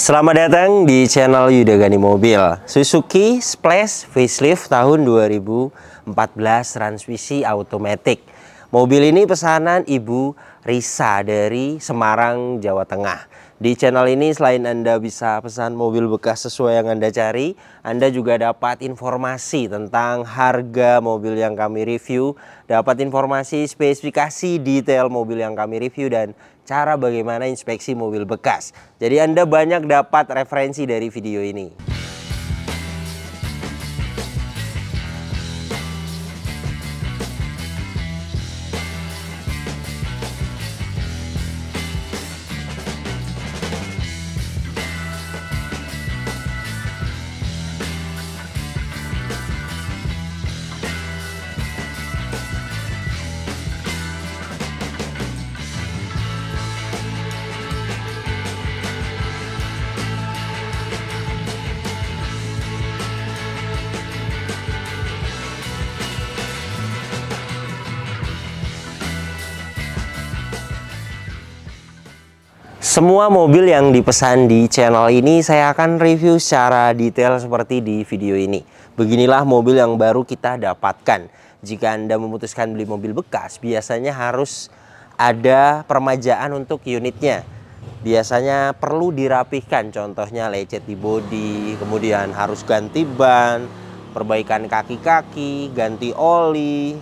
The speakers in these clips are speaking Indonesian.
Selamat datang di channel Yudagani Gani Mobil. Suzuki Splash facelift tahun 2014 transmisi automatic. Mobil ini pesanan Ibu Risa dari Semarang, Jawa Tengah. Di channel ini selain Anda bisa pesan mobil bekas sesuai yang Anda cari, Anda juga dapat informasi tentang harga mobil yang kami review, dapat informasi spesifikasi detail mobil yang kami review dan cara bagaimana inspeksi mobil bekas. Jadi Anda banyak dapat referensi dari video ini. Semua mobil yang dipesan di channel ini saya akan review secara detail seperti di video ini. Beginilah mobil yang baru kita dapatkan. Jika Anda memutuskan beli mobil bekas, biasanya harus ada permajaan untuk unitnya. Biasanya perlu dirapihkan, contohnya lecet di bodi, kemudian harus ganti ban, perbaikan kaki-kaki, ganti oli.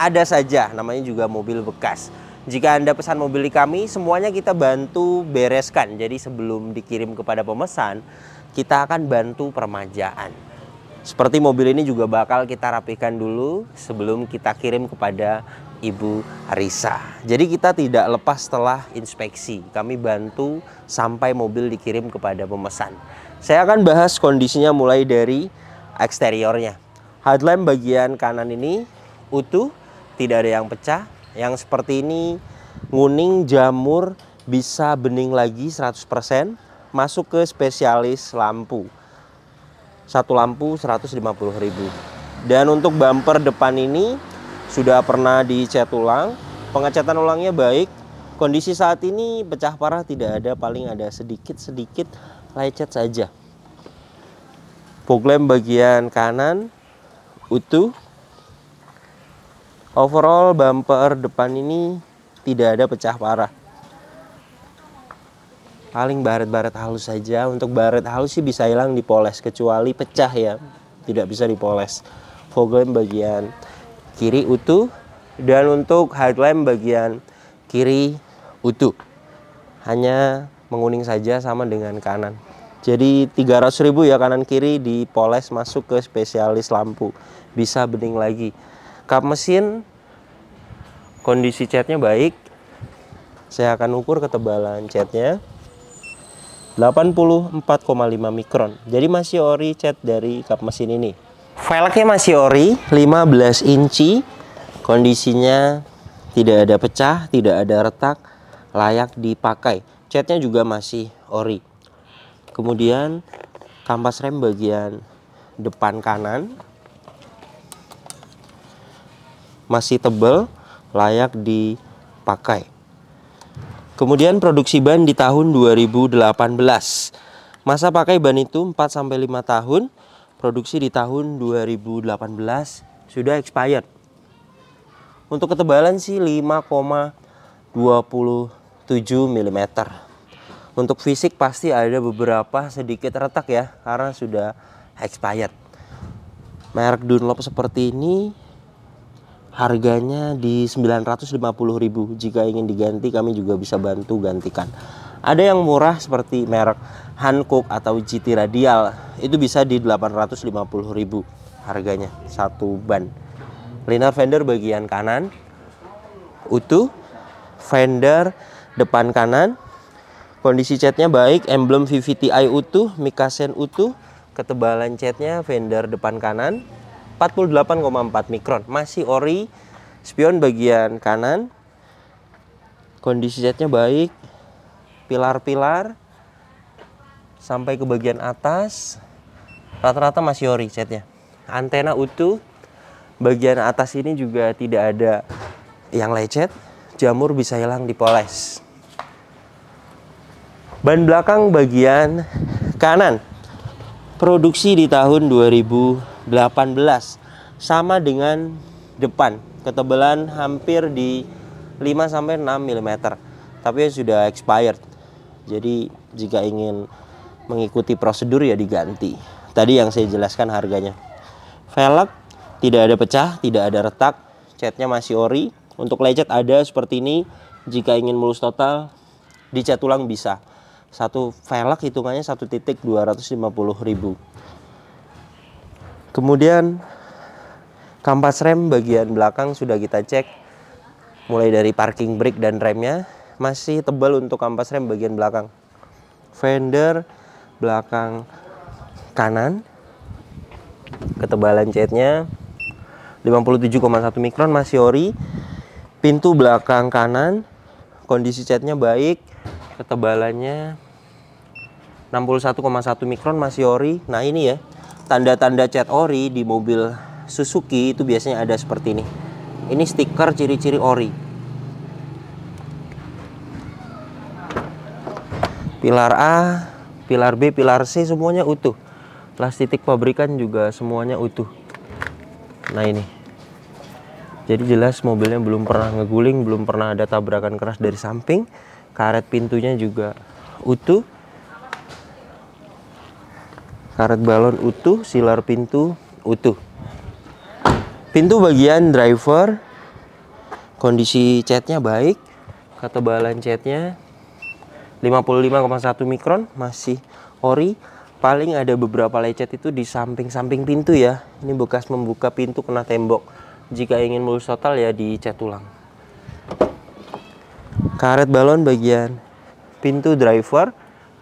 Ada saja, namanya juga mobil bekas. Jika Anda pesan mobil di kami, semuanya kita bantu bereskan. Jadi sebelum dikirim kepada pemesan, kita akan bantu permajaan. Seperti mobil ini juga bakal kita rapikan dulu sebelum kita kirim kepada Ibu Risa. Jadi kita tidak lepas setelah inspeksi. Kami bantu sampai mobil dikirim kepada pemesan. Saya akan bahas kondisinya mulai dari eksteriornya. Headlamp bagian kanan ini utuh, tidak ada yang pecah. Yang seperti ini nguning jamur bisa bening lagi 100%, masuk ke spesialis lampu. Satu lampu 150.000. Dan untuk bumper depan ini sudah pernah dicat ulang, pengecatan ulangnya baik. Kondisi saat ini pecah parah tidak ada, paling ada sedikit-sedikit lecet saja. Fog lamp bagian kanan utuh Overall bumper depan ini tidak ada pecah parah. Paling baret-baret halus saja. Untuk baret halus sih bisa hilang dipoles kecuali pecah ya. Tidak bisa dipoles. Fog lamp bagian kiri utuh dan untuk headlamp bagian kiri utuh. Hanya menguning saja sama dengan kanan. Jadi 300.000 ya kanan kiri dipoles masuk ke spesialis lampu. Bisa bening lagi kap mesin kondisi catnya baik saya akan ukur ketebalan catnya 84,5 mikron jadi masih ori cat dari kap mesin ini velgnya masih ori 15 inci kondisinya tidak ada pecah tidak ada retak layak dipakai catnya juga masih ori kemudian kampas rem bagian depan kanan masih tebal, layak dipakai. Kemudian produksi ban di tahun 2018. Masa pakai ban itu 4 sampai 5 tahun. Produksi di tahun 2018 sudah expired. Untuk ketebalan sih 5,27 mm. Untuk fisik pasti ada beberapa sedikit retak ya karena sudah expired merek Dunlop seperti ini harganya di 950.000 jika ingin diganti kami juga bisa bantu gantikan ada yang murah seperti merek Hankook atau GT Radial itu bisa di 850.000 harganya satu ban Liner fender bagian kanan utuh fender depan kanan kondisi catnya baik emblem VVTi utuh mikasen utuh ketebalan catnya fender depan kanan 48,4 mikron masih ori spion bagian kanan kondisi setnya baik pilar-pilar sampai ke bagian atas rata-rata masih ori setnya antena utuh bagian atas ini juga tidak ada yang lecet jamur bisa hilang dipoles ban belakang bagian kanan produksi di tahun 2000 18 sama dengan depan ketebalan hampir di 5 sampai 6 mm tapi sudah expired jadi jika ingin mengikuti prosedur ya diganti tadi yang saya jelaskan harganya velg tidak ada pecah tidak ada retak catnya masih ori untuk lecet ada seperti ini jika ingin mulus total dicat ulang bisa satu velg hitungannya satu titik 250 ribu Kemudian kampas rem bagian belakang sudah kita cek mulai dari parking brake dan remnya masih tebal untuk kampas rem bagian belakang. Fender belakang kanan ketebalan catnya 57,1 mikron masih ori. Pintu belakang kanan kondisi catnya baik, ketebalannya 61,1 mikron masih ori. Nah, ini ya tanda-tanda cat ori di mobil Suzuki itu biasanya ada seperti ini. Ini stiker ciri-ciri ori. Pilar A, pilar B, pilar C semuanya utuh. Las titik pabrikan juga semuanya utuh. Nah ini. Jadi jelas mobilnya belum pernah ngeguling, belum pernah ada tabrakan keras dari samping. Karet pintunya juga utuh karet balon utuh, silar pintu utuh. Pintu bagian driver, kondisi catnya baik, ketebalan catnya 55,1 mikron, masih ori. Paling ada beberapa lecet itu di samping-samping pintu ya. Ini bekas membuka pintu kena tembok. Jika ingin mulus total ya dicat ulang. Karet balon bagian pintu driver,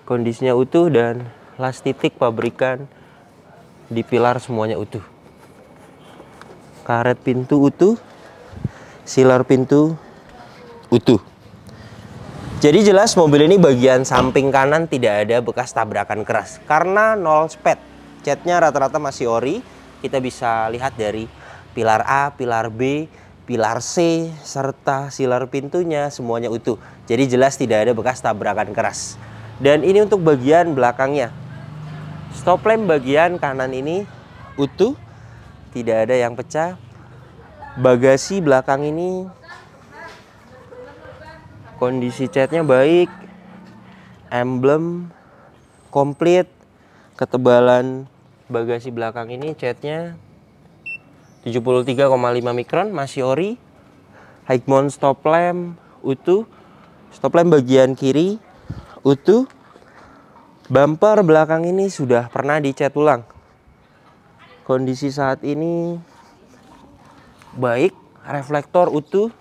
kondisinya utuh dan Las titik pabrikan di pilar semuanya utuh. Karet pintu utuh, silar pintu utuh. Jadi jelas mobil ini bagian samping kanan tidak ada bekas tabrakan keras karena nol spet. Catnya rata-rata masih ori. Kita bisa lihat dari pilar A, pilar B, pilar C serta silar pintunya semuanya utuh. Jadi jelas tidak ada bekas tabrakan keras. Dan ini untuk bagian belakangnya. Stop lamp bagian kanan ini utuh, tidak ada yang pecah. Bagasi belakang ini kondisi catnya baik, emblem komplit, ketebalan bagasi belakang ini catnya 73,5 mikron, masih ori. Hikmon stop lamp utuh, stop lamp bagian kiri utuh Bumper belakang ini sudah pernah dicat ulang. Kondisi saat ini baik, reflektor utuh.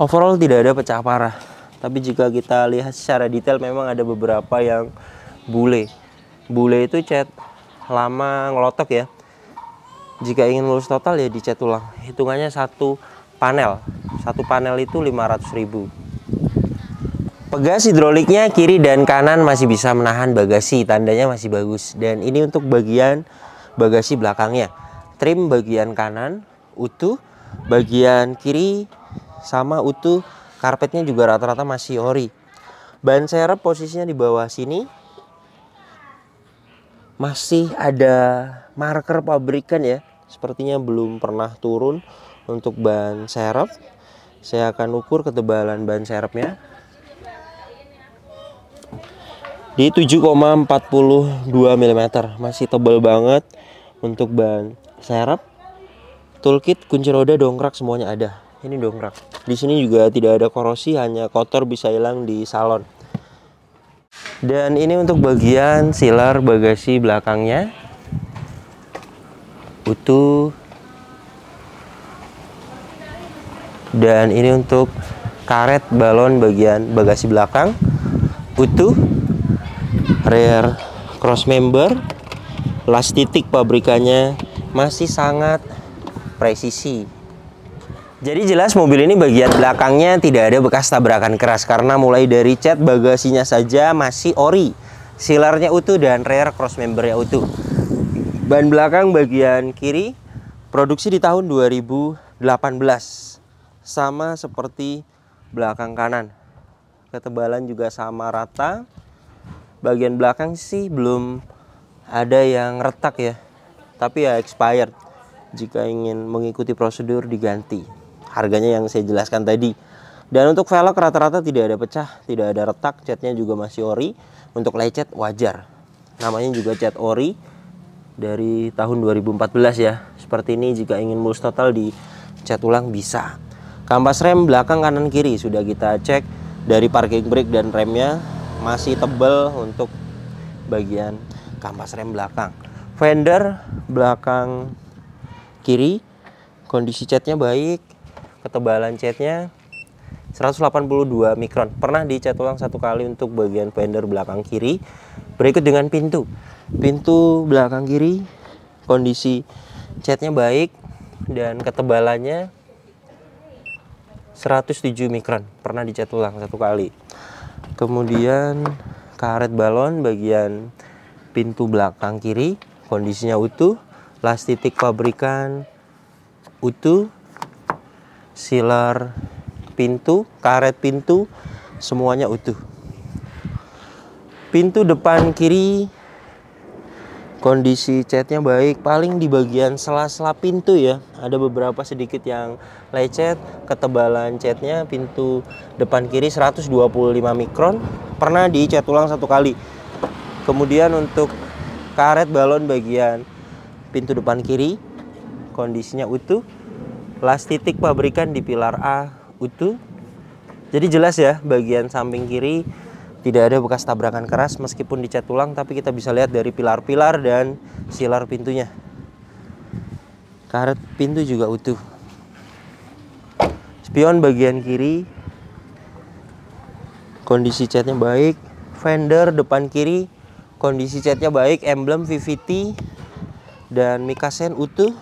Overall tidak ada pecah parah. Tapi jika kita lihat secara detail memang ada beberapa yang bule. Bule itu cat lama ngelotok ya. Jika ingin lulus total ya dicat ulang. Hitungannya satu panel satu panel itu ribu. Pegas hidroliknya kiri dan kanan masih bisa menahan bagasi, tandanya masih bagus. Dan ini untuk bagian bagasi belakangnya. Trim bagian kanan utuh, bagian kiri sama utuh. Karpetnya juga rata-rata masih ori. Ban serep posisinya di bawah sini. Masih ada marker pabrikan ya sepertinya belum pernah turun untuk ban serep saya akan ukur ketebalan ban serepnya di 7,42 mm masih tebal banget untuk ban serep toolkit kunci roda dongkrak semuanya ada ini dongkrak di sini juga tidak ada korosi hanya kotor bisa hilang di salon dan ini untuk bagian silar bagasi belakangnya utuh dan ini untuk karet balon bagian bagasi belakang utuh rear cross member las titik pabrikannya masih sangat presisi jadi jelas mobil ini bagian belakangnya tidak ada bekas tabrakan keras karena mulai dari cat bagasinya saja masih ori. Silarnya utuh dan rear cross membernya utuh. Ban belakang bagian kiri produksi di tahun 2018 sama seperti belakang kanan. Ketebalan juga sama rata. Bagian belakang sih belum ada yang retak ya. Tapi ya expired. Jika ingin mengikuti prosedur diganti. Harganya yang saya jelaskan tadi. Dan untuk velg rata-rata tidak ada pecah, tidak ada retak, catnya juga masih ori. Untuk lecet wajar. Namanya juga cat ori dari tahun 2014 ya. Seperti ini jika ingin mulus total di cat ulang bisa. Kampas rem belakang kanan kiri sudah kita cek dari parking brake dan remnya masih tebal untuk bagian kampas rem belakang. Fender belakang kiri kondisi catnya baik, ketebalan catnya 182 mikron. Pernah dicat ulang satu kali untuk bagian fender belakang kiri. Berikut dengan pintu. Pintu belakang kiri kondisi catnya baik dan ketebalannya 107 mikron pernah dicat ulang satu kali kemudian karet balon bagian pintu belakang kiri kondisinya utuh las titik pabrikan utuh silar pintu karet pintu semuanya utuh pintu depan kiri kondisi catnya baik paling di bagian sela-sela pintu ya ada beberapa sedikit yang lecet, ketebalan catnya pintu depan kiri 125 mikron, pernah dicat ulang satu kali. Kemudian untuk karet balon bagian pintu depan kiri kondisinya utuh. Las titik pabrikan di pilar A utuh. Jadi jelas ya bagian samping kiri tidak ada bekas tabrakan keras meskipun dicat ulang tapi kita bisa lihat dari pilar-pilar dan silar pintunya karet pintu juga utuh spion bagian kiri kondisi catnya baik fender depan kiri kondisi catnya baik emblem VVT dan mikasen utuh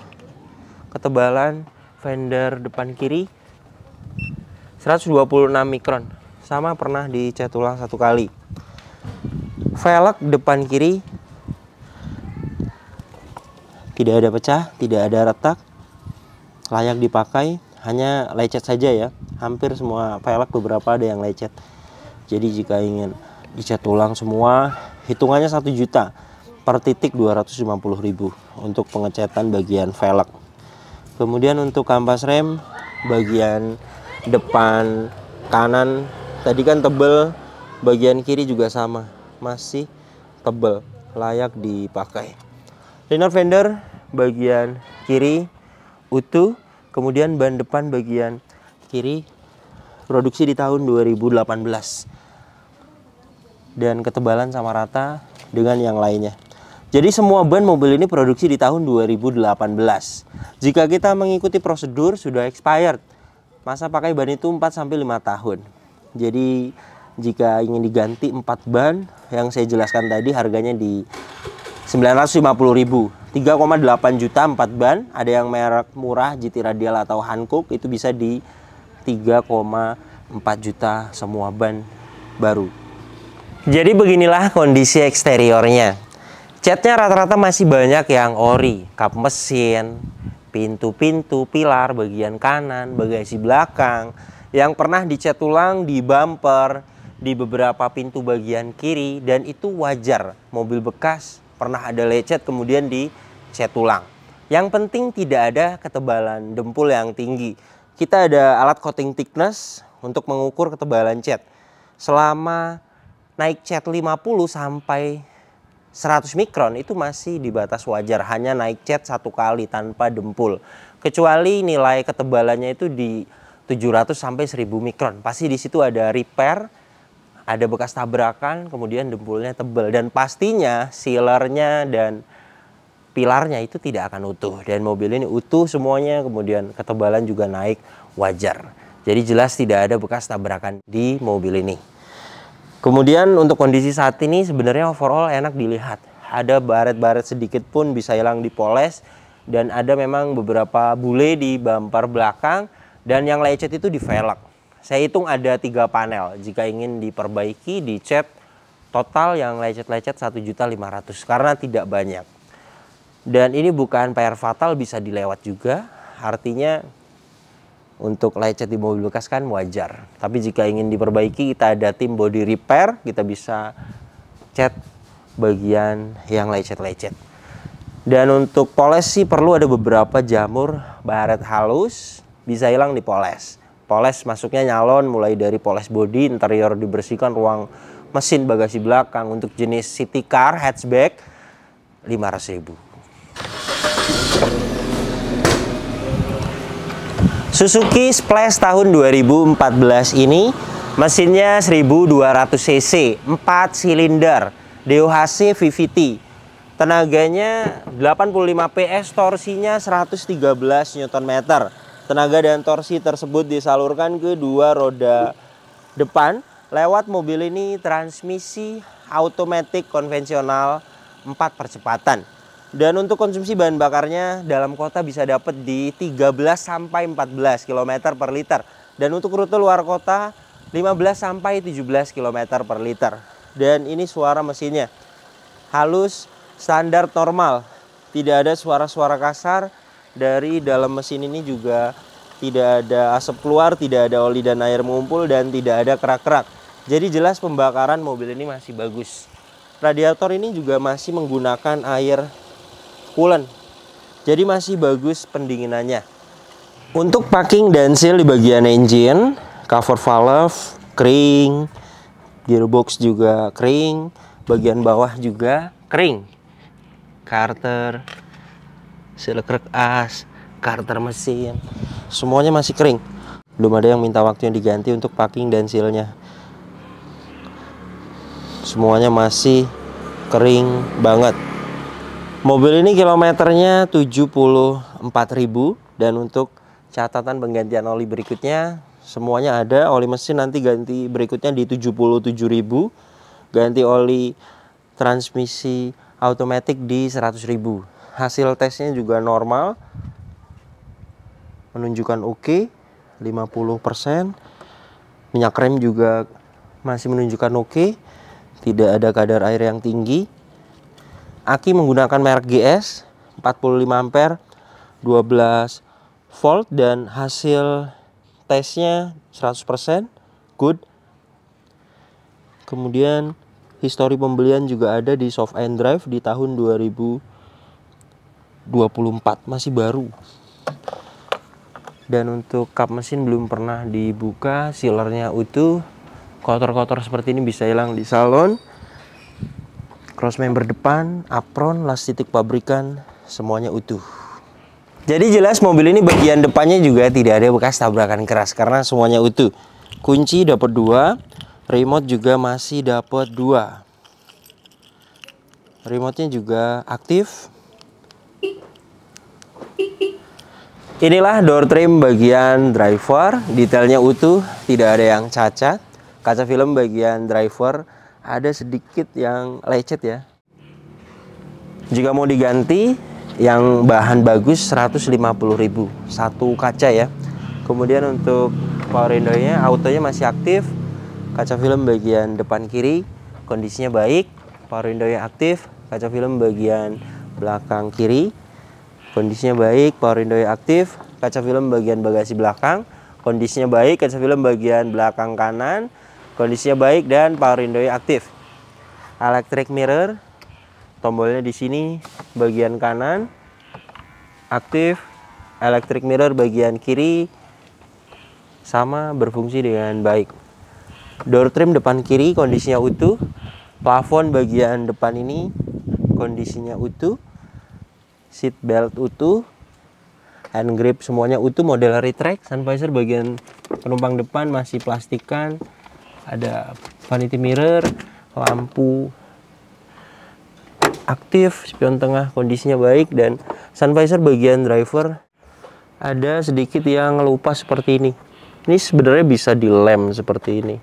ketebalan fender depan kiri 126 mikron sama pernah dicat ulang satu kali velg depan kiri tidak ada pecah tidak ada retak layak dipakai hanya lecet saja ya hampir semua velg beberapa ada yang lecet jadi jika ingin dicat ulang semua hitungannya 1 juta per titik 250.000 untuk pengecatan bagian velg kemudian untuk kampas rem bagian depan kanan tadi kan tebel bagian kiri juga sama masih tebel layak dipakai liner fender bagian kiri utuh Kemudian ban depan bagian kiri produksi di tahun 2018 dan ketebalan sama rata dengan yang lainnya. Jadi semua ban mobil ini produksi di tahun 2018. Jika kita mengikuti prosedur sudah expired. Masa pakai ban itu 4 sampai 5 tahun. Jadi jika ingin diganti 4 ban yang saya jelaskan tadi harganya di 950.000 3,8 juta 4 ban, ada yang merek murah GT Radial atau Hankook itu bisa di 3,4 juta semua ban baru. Jadi beginilah kondisi eksteriornya. Catnya rata-rata masih banyak yang ori, kap mesin, pintu-pintu, pilar bagian kanan, bagasi belakang, yang pernah dicat ulang di bumper, di beberapa pintu bagian kiri dan itu wajar mobil bekas pernah ada lecet kemudian di set tulang. Yang penting tidak ada ketebalan dempul yang tinggi. Kita ada alat coating thickness untuk mengukur ketebalan cat. Selama naik cat 50 sampai 100 mikron itu masih di batas wajar, hanya naik cat satu kali tanpa dempul. Kecuali nilai ketebalannya itu di 700 sampai 1000 mikron. Pasti di situ ada repair ada bekas tabrakan, kemudian dempulnya tebal dan pastinya sealernya dan pilarnya itu tidak akan utuh dan mobil ini utuh semuanya, kemudian ketebalan juga naik wajar. Jadi jelas tidak ada bekas tabrakan di mobil ini. Kemudian untuk kondisi saat ini sebenarnya overall enak dilihat. Ada baret-baret sedikit pun bisa hilang dipoles dan ada memang beberapa bule di bumper belakang dan yang lecet itu di velg. Saya hitung ada tiga panel jika ingin diperbaiki, dicat, total yang lecet-lecet satu juta lima ratus. karena tidak banyak. Dan ini bukan PR fatal bisa dilewat juga, artinya untuk lecet di mobil bekas kan wajar. Tapi jika ingin diperbaiki kita ada tim body repair, kita bisa cat bagian yang lecet-lecet. Dan untuk poles sih perlu ada beberapa jamur baret halus bisa hilang dipoles poles masuknya nyalon mulai dari poles body interior dibersihkan ruang mesin bagasi belakang untuk jenis city car hatchback 500.000 Suzuki Splash tahun 2014 ini mesinnya 1200 cc, 4 silinder, DOHC VVT. Tenaganya 85 PS, torsinya 113 Nm. Tenaga dan torsi tersebut disalurkan ke dua roda depan lewat mobil ini transmisi automatic konvensional 4 percepatan. Dan untuk konsumsi bahan bakarnya dalam kota bisa dapat di 13 sampai 14 km per liter. Dan untuk rute luar kota 15 sampai 17 km per liter. Dan ini suara mesinnya. Halus, standar normal. Tidak ada suara-suara kasar, dari dalam mesin ini juga tidak ada asap keluar, tidak ada oli dan air mengumpul dan tidak ada kerak-kerak. Jadi jelas pembakaran mobil ini masih bagus. Radiator ini juga masih menggunakan air coolant. Jadi masih bagus pendinginannya. Untuk packing dan seal di bagian engine, cover valve kering, gearbox juga kering, bagian bawah juga kering. Carter selekrek as, karter mesin, semuanya masih kering. Belum ada yang minta waktu yang diganti untuk packing dan sealnya. Semuanya masih kering banget. Mobil ini kilometernya ribu dan untuk catatan penggantian oli berikutnya semuanya ada. Oli mesin nanti ganti berikutnya di ribu, Ganti oli transmisi automatic di ribu hasil tesnya juga normal menunjukkan oke okay, 50% minyak rem juga masih menunjukkan oke okay, tidak ada kadar air yang tinggi aki menggunakan merek GS 45 ampere 12 volt dan hasil tesnya 100% good kemudian histori pembelian juga ada di soft End drive di tahun 2000 24 masih baru dan untuk cup mesin belum pernah dibuka sealernya utuh kotor-kotor seperti ini bisa hilang di salon cross member depan apron las titik pabrikan semuanya utuh jadi jelas mobil ini bagian depannya juga tidak ada bekas tabrakan keras karena semuanya utuh kunci dapat dua remote juga masih dapat dua nya juga aktif Inilah door trim bagian driver, detailnya utuh, tidak ada yang cacat. Kaca film bagian driver ada sedikit yang lecet ya. Jika mau diganti, yang bahan bagus 150.000 satu kaca ya. Kemudian untuk power window-nya autonya masih aktif. Kaca film bagian depan kiri kondisinya baik, power window-nya aktif, kaca film bagian belakang kiri Kondisinya baik, power window aktif, kaca film bagian bagasi belakang, kondisinya baik, kaca film bagian belakang kanan, kondisinya baik dan power window aktif. Electric mirror, tombolnya di sini bagian kanan aktif, electric mirror bagian kiri sama berfungsi dengan baik. Door trim depan kiri kondisinya utuh, plafon bagian depan ini kondisinya utuh seat belt utuh hand grip semuanya utuh model retract sun visor bagian penumpang depan masih plastikan ada vanity mirror lampu aktif spion tengah kondisinya baik dan sun visor bagian driver ada sedikit yang lupa seperti ini ini sebenarnya bisa dilem seperti ini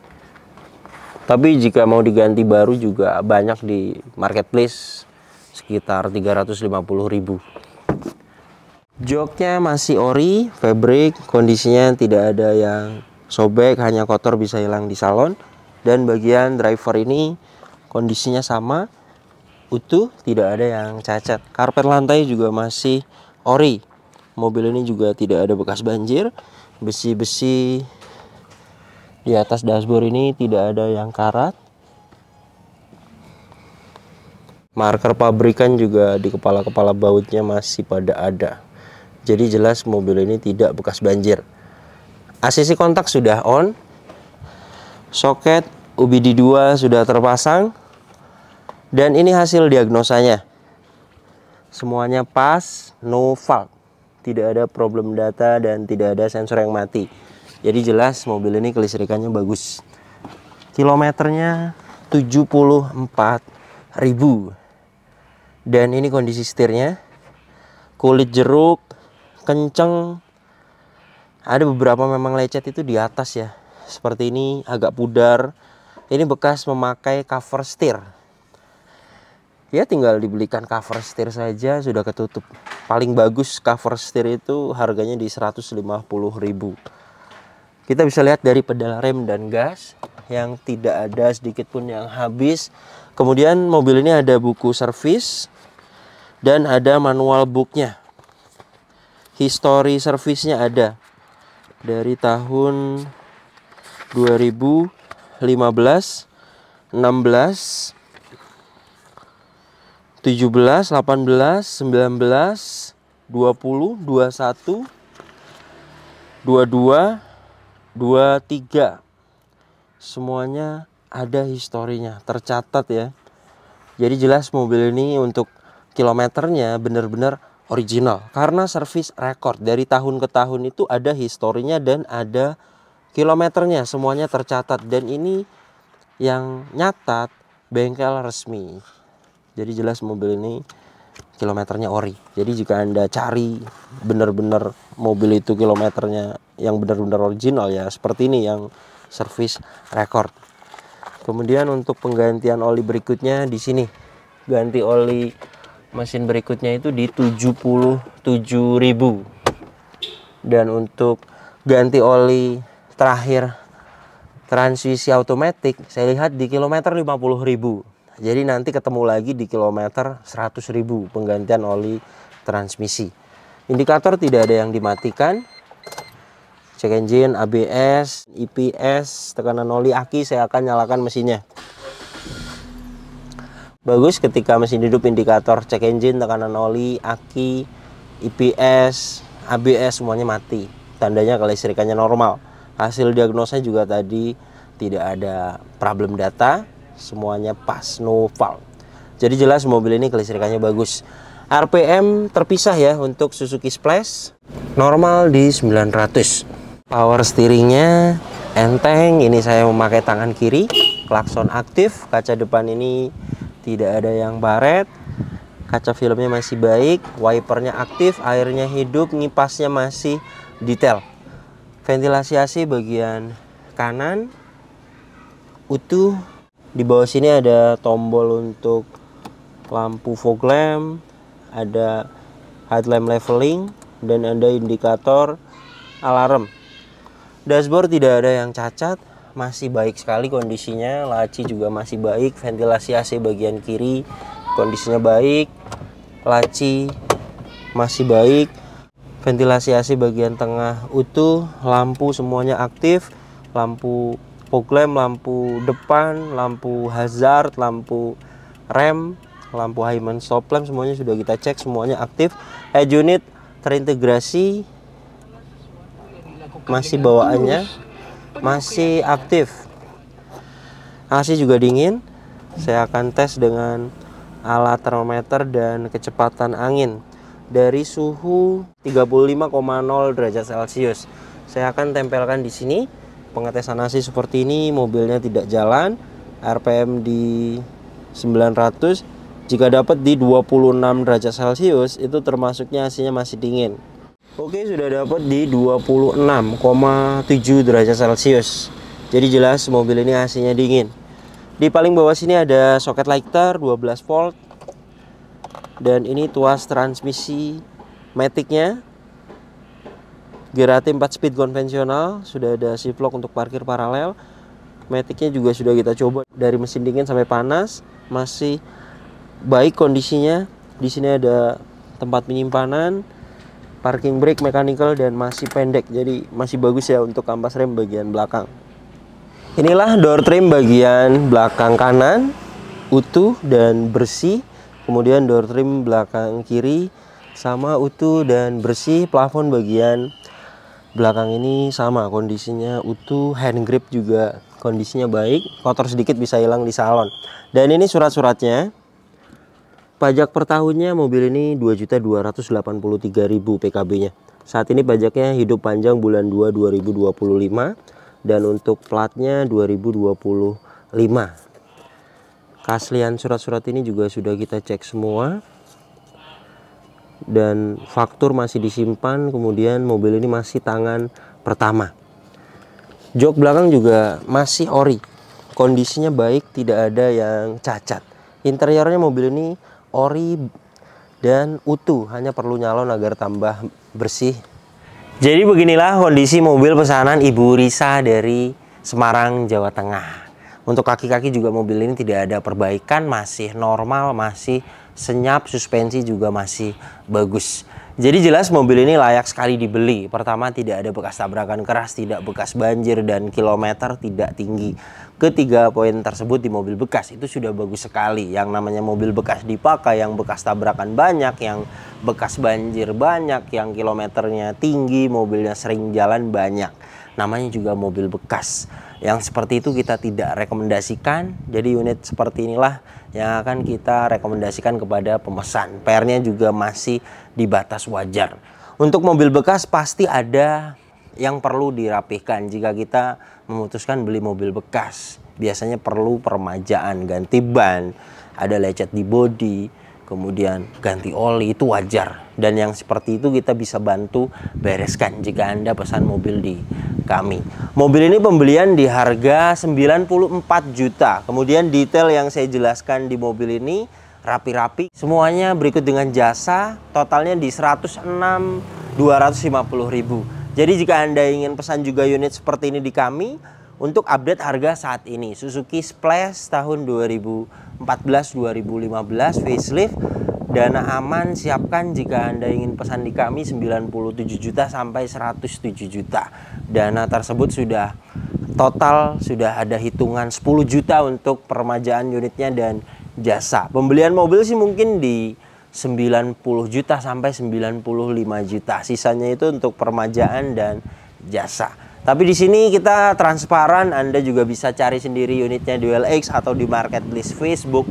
tapi jika mau diganti baru juga banyak di marketplace sekitar 350 ribu joknya masih ori fabric kondisinya tidak ada yang sobek hanya kotor bisa hilang di salon dan bagian driver ini kondisinya sama utuh tidak ada yang cacat karpet lantai juga masih ori mobil ini juga tidak ada bekas banjir besi-besi di atas dashboard ini tidak ada yang karat Marker pabrikan juga di kepala-kepala bautnya masih pada ada. Jadi jelas mobil ini tidak bekas banjir. asisi kontak sudah on. Soket UBD 2 sudah terpasang. Dan ini hasil diagnosanya. Semuanya pas, no fault. Tidak ada problem data dan tidak ada sensor yang mati. Jadi jelas mobil ini kelistrikannya bagus. Kilometernya 74 ribu dan ini kondisi setirnya kulit jeruk kenceng ada beberapa memang lecet itu di atas ya seperti ini agak pudar ini bekas memakai cover setir ya tinggal dibelikan cover setir saja sudah ketutup paling bagus cover setir itu harganya di ribu kita bisa lihat dari pedal rem dan gas yang tidak ada sedikit pun yang habis kemudian mobil ini ada buku servis dan ada manual booknya history servicenya ada dari tahun 2015 16 17 18 19 20 21 22 23 semuanya ada historinya tercatat ya jadi jelas mobil ini untuk kilometernya benar-benar original karena servis rekor dari tahun ke tahun itu ada historinya dan ada kilometernya semuanya tercatat dan ini yang nyatat bengkel resmi jadi jelas mobil ini kilometernya ori jadi jika anda cari benar-benar mobil itu kilometernya yang benar-benar original ya seperti ini yang servis rekor kemudian untuk penggantian oli berikutnya di sini ganti oli mesin berikutnya itu di 77.000 dan untuk ganti oli terakhir transmisi otomatis saya lihat di kilometer 50.000 jadi nanti ketemu lagi di kilometer 100.000 penggantian oli transmisi indikator tidak ada yang dimatikan check engine, ABS, IPS, tekanan oli aki saya akan nyalakan mesinnya bagus ketika mesin hidup indikator check engine tekanan oli aki IPS ABS semuanya mati tandanya kelistrikannya normal hasil diagnosa juga tadi tidak ada problem data semuanya pas no fault jadi jelas mobil ini kelistrikannya bagus RPM terpisah ya untuk Suzuki Splash normal di 900 power steeringnya enteng ini saya memakai tangan kiri klakson aktif kaca depan ini tidak ada yang baret kaca filmnya masih baik wipernya aktif airnya hidup ngipasnya masih detail ventilasi AC bagian kanan utuh di bawah sini ada tombol untuk lampu fog lamp ada headlamp leveling dan ada indikator alarm dashboard tidak ada yang cacat masih baik sekali kondisinya laci juga masih baik ventilasi AC bagian kiri kondisinya baik laci masih baik ventilasi AC bagian tengah utuh lampu semuanya aktif lampu fog lamp lampu depan lampu hazard lampu rem lampu Hyman stop lamp semuanya sudah kita cek semuanya aktif head unit terintegrasi masih bawaannya masih aktif AC juga dingin saya akan tes dengan alat termometer dan kecepatan angin dari suhu 35,0 derajat celcius saya akan tempelkan di sini pengetesan AC seperti ini mobilnya tidak jalan RPM di 900 jika dapat di 26 derajat celcius itu termasuknya AC nya masih dingin Oke sudah dapat di 26,7 derajat celcius jadi jelas mobil ini AC-nya dingin di paling bawah sini ada soket lighter 12 volt dan ini tuas transmisi Matic-nya Gerati 4 speed konvensional sudah ada shift lock untuk parkir paralel Matic-nya juga sudah kita coba dari mesin dingin sampai panas masih baik kondisinya di sini ada tempat penyimpanan parking brake mechanical dan masih pendek jadi masih bagus ya untuk kampas rem bagian belakang inilah door trim bagian belakang kanan utuh dan bersih kemudian door trim belakang kiri sama utuh dan bersih plafon bagian belakang ini sama kondisinya utuh hand grip juga kondisinya baik kotor sedikit bisa hilang di salon dan ini surat-suratnya Pajak per tahunnya mobil ini 2.283.000 PKB-nya. Saat ini pajaknya hidup panjang bulan 2 2025 dan untuk platnya 2025. Keaslian surat-surat ini juga sudah kita cek semua. Dan faktur masih disimpan, kemudian mobil ini masih tangan pertama. Jok belakang juga masih ori. Kondisinya baik, tidak ada yang cacat. Interiornya mobil ini ori dan utuh hanya perlu nyalon agar tambah bersih jadi beginilah kondisi mobil pesanan Ibu Risa dari Semarang Jawa Tengah untuk kaki-kaki juga mobil ini tidak ada perbaikan masih normal masih senyap suspensi juga masih bagus jadi jelas mobil ini layak sekali dibeli. Pertama tidak ada bekas tabrakan keras, tidak bekas banjir dan kilometer tidak tinggi ketiga poin tersebut di mobil bekas itu sudah bagus sekali yang namanya mobil bekas dipakai yang bekas tabrakan banyak yang bekas banjir banyak yang kilometernya tinggi mobilnya sering jalan banyak namanya juga mobil bekas yang seperti itu kita tidak rekomendasikan jadi unit seperti inilah yang akan kita rekomendasikan kepada pemesan PR-nya juga masih di batas wajar untuk mobil bekas pasti ada yang perlu dirapihkan jika kita memutuskan beli mobil bekas. Biasanya perlu peremajaan, ganti ban, ada lecet di bodi, kemudian ganti oli itu wajar. Dan yang seperti itu kita bisa bantu bereskan jika Anda pesan mobil di kami. Mobil ini pembelian di harga 94 juta. Kemudian detail yang saya jelaskan di mobil ini rapi-rapi. Semuanya berikut dengan jasa totalnya di 106 250 ribu jadi jika Anda ingin pesan juga unit seperti ini di kami, untuk update harga saat ini Suzuki Splash tahun 2014-2015 facelift dana aman siapkan jika Anda ingin pesan di kami 97 juta sampai 107 juta dana tersebut sudah total sudah ada hitungan 10 juta untuk permajaan unitnya dan jasa pembelian mobil sih mungkin di 90 juta sampai 95 juta. Sisanya itu untuk permajaan dan jasa. Tapi di sini kita transparan, Anda juga bisa cari sendiri unitnya di LX atau di marketplace Facebook.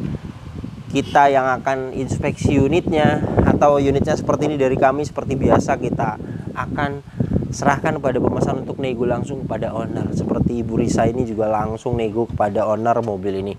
Kita yang akan inspeksi unitnya atau unitnya seperti ini dari kami seperti biasa kita akan serahkan pada pemesan untuk nego langsung kepada owner. Seperti Ibu Risa ini juga langsung nego kepada owner mobil ini.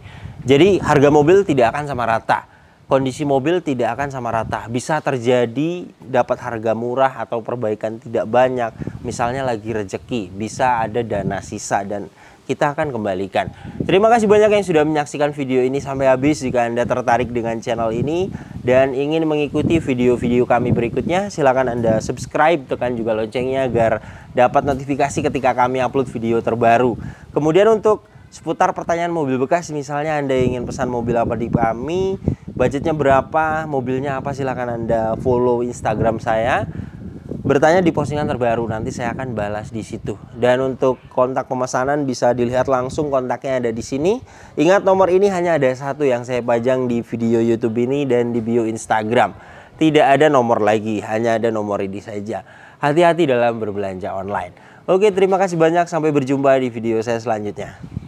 Jadi harga mobil tidak akan sama rata kondisi mobil tidak akan sama rata. Bisa terjadi dapat harga murah atau perbaikan tidak banyak. Misalnya lagi rejeki, bisa ada dana sisa dan kita akan kembalikan. Terima kasih banyak yang sudah menyaksikan video ini sampai habis. Jika Anda tertarik dengan channel ini dan ingin mengikuti video-video kami berikutnya, silakan Anda subscribe, tekan juga loncengnya agar dapat notifikasi ketika kami upload video terbaru. Kemudian untuk seputar pertanyaan mobil bekas, misalnya Anda ingin pesan mobil apa di kami, budgetnya berapa mobilnya apa silahkan anda follow instagram saya bertanya di postingan terbaru nanti saya akan balas di situ dan untuk kontak pemesanan bisa dilihat langsung kontaknya ada di sini ingat nomor ini hanya ada satu yang saya pajang di video YouTube ini dan di bio Instagram tidak ada nomor lagi hanya ada nomor ini saja hati-hati dalam berbelanja online oke terima kasih banyak sampai berjumpa di video saya selanjutnya